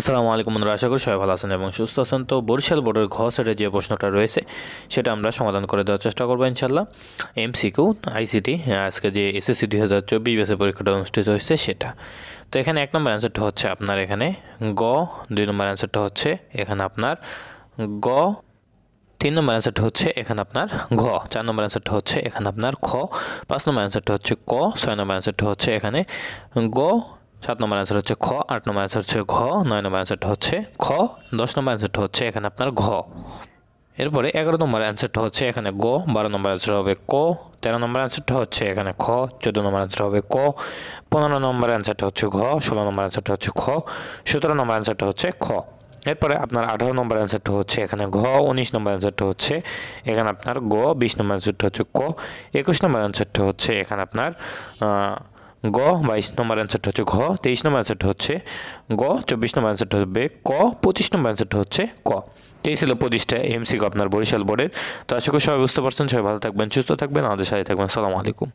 আসসালামু আলাইকুম বন্ধুরা আশা করি সবাই ভালো আছেন এবং সুস্থ আছেন তো বরিশাল বোর্ডের ঘ সেটা যে প্রশ্নটা রয়েছে সেটা আমরা সমাধান করে দেওয়ার চেষ্টা করবো ইনশাল্লাহ এমসিকিউ আইসিটি আজকে যে এসএসসি দুই হাজার চব্বিশ বেসে পরীক্ষাটা অনুষ্ঠিত হয়েছে সেটা তো এখানে এক নম্বর অ্যান্সারটা হচ্ছে আপনার এখানে গ দুই নম্বর অ্যান্সারটা হচ্ছে এখানে আপনার গ তিন নম্বর অ্যান্সারটা হচ্ছে এখানে আপনার ঘ চার নম্বর অ্যান্সারটা হচ্ছে এখানে আপনার খ পাঁচ নম্বর অ্যান্সারটা হচ্ছে ক ছয় নম্বর অ্যান্সারটা হচ্ছে এখানে গ সাত নম্বর অ্যান্সার হচ্ছে খ আট নম্বর অ্যান্সার হচ্ছে ঘ নয় নম্বর অ্যান্সারটা হচ্ছে খ দশ নম্বর অ্যান্সারটা হচ্ছে এখানে আপনার ঘ এরপরে এগারো নম্বর অ্যান্সারটা হচ্ছে এখানে গ বারো নম্বর অ্যান্সার হবে ক তেরো নম্বর অ্যান্সারটা হচ্ছে এখানে খ চোদ্দো নম্বর অ্যান্সার হবে ক পনেরো নম্বর অ্যান্সারটা হচ্ছে ঘ ষোলো নম্বর অ্যান্সারটা হচ্ছে খ সতেরো নম্বর অ্যান্সারটা হচ্ছে খ এরপরে আপনার আঠারো নম্বর অ্যান্সারটা হচ্ছে এখানে ঘ উনিশ নম্বর অ্যান্সারটা হচ্ছে এখানে আপনার গ বিশ নম্বর অ্যান্সারটা হচ্ছে ক একুশ নম্বর অ্যান্সারটা হচ্ছে এখানে আপনার গ বাইশ নম্বর অ্যান্সারটা হচ্ছে ঘ তেইশ নম্বর অ্যান্সারটা হচ্ছে গ চব্বিশ নম্বর অ্যান্সারটা হবে ক পঁচিশ নম্বর অ্যান্সারটা হচ্ছে ক এই ছিল পঁচিশটা এমসি আপনার বরিশাল বোর্ডের তো আশা করি সবাই বুঝতে পারছেন সবাই ভালো থাকবেন সুস্থ থাকবেন আমাদের সাথে থাকবেন সালাম আলাইকুম